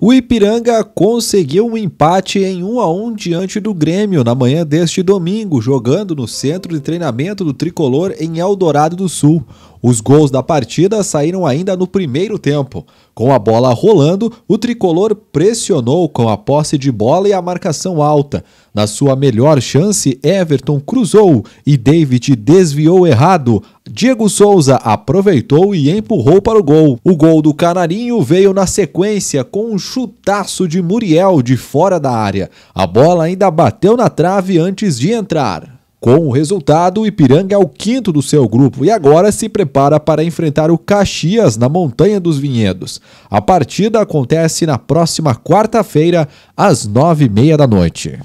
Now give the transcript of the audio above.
O Ipiranga conseguiu um empate em 1 a 1 diante do Grêmio na manhã deste domingo, jogando no centro de treinamento do tricolor em Eldorado do Sul. Os gols da partida saíram ainda no primeiro tempo. Com a bola rolando, o tricolor pressionou com a posse de bola e a marcação alta. Na sua melhor chance, Everton cruzou e David desviou errado. Diego Souza aproveitou e empurrou para o gol. O gol do Canarinho veio na sequência com um chutaço de Muriel de fora da área. A bola ainda bateu na trave antes de entrar. Com o resultado, o Ipiranga é o quinto do seu grupo e agora se prepara para enfrentar o Caxias na Montanha dos Vinhedos. A partida acontece na próxima quarta-feira, às nove e meia da noite.